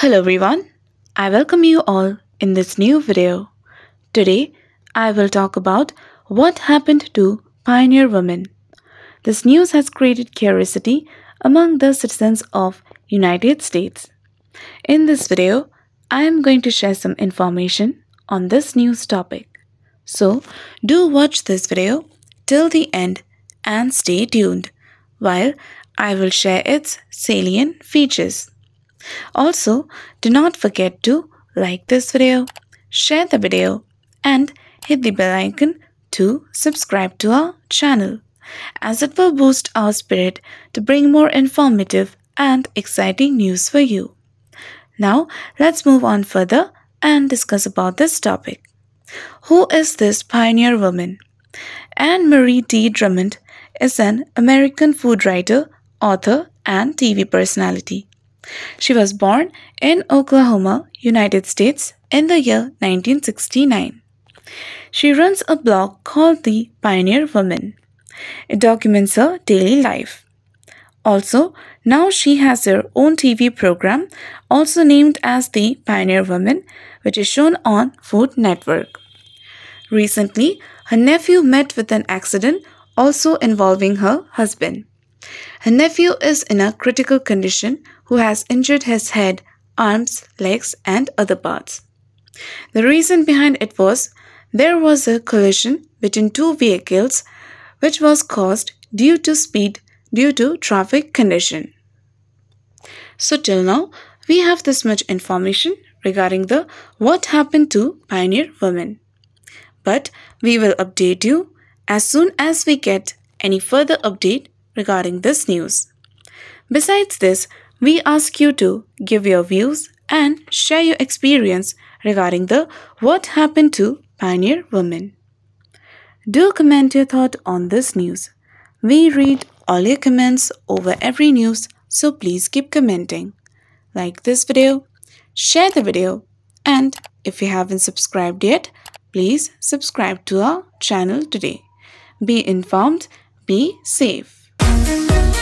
Hello everyone, I welcome you all in this new video. Today, I will talk about what happened to pioneer women. This news has created curiosity among the citizens of United States. In this video, I am going to share some information on this news topic. So, do watch this video till the end and stay tuned while I will share its salient features. Also, do not forget to like this video, share the video and hit the bell icon to subscribe to our channel as it will boost our spirit to bring more informative and exciting news for you. Now, let's move on further and discuss about this topic. Who is this pioneer woman? Anne Marie D. Drummond is an American food writer, author, and TV personality. She was born in Oklahoma, United States in the year 1969. She runs a blog called The Pioneer Woman. It documents her daily life. Also, now she has her own TV program, also named as The Pioneer Woman, which is shown on Food Network. Recently, her nephew met with an accident also involving her husband. Her nephew is in a critical condition who has injured his head, arms, legs, and other parts. The reason behind it was there was a collision between two vehicles which was caused due to speed due to traffic condition. So till now, we have this much information regarding the what happened to pioneer woman. But we will update you as soon as we get any further update regarding this news. Besides this, we ask you to give your views and share your experience regarding the What Happened to Pioneer Women. Do comment your thought on this news. We read all your comments over every news, so please keep commenting. Like this video, share the video, and if you haven't subscribed yet, please subscribe to our channel today. Be informed, be safe. Thank you.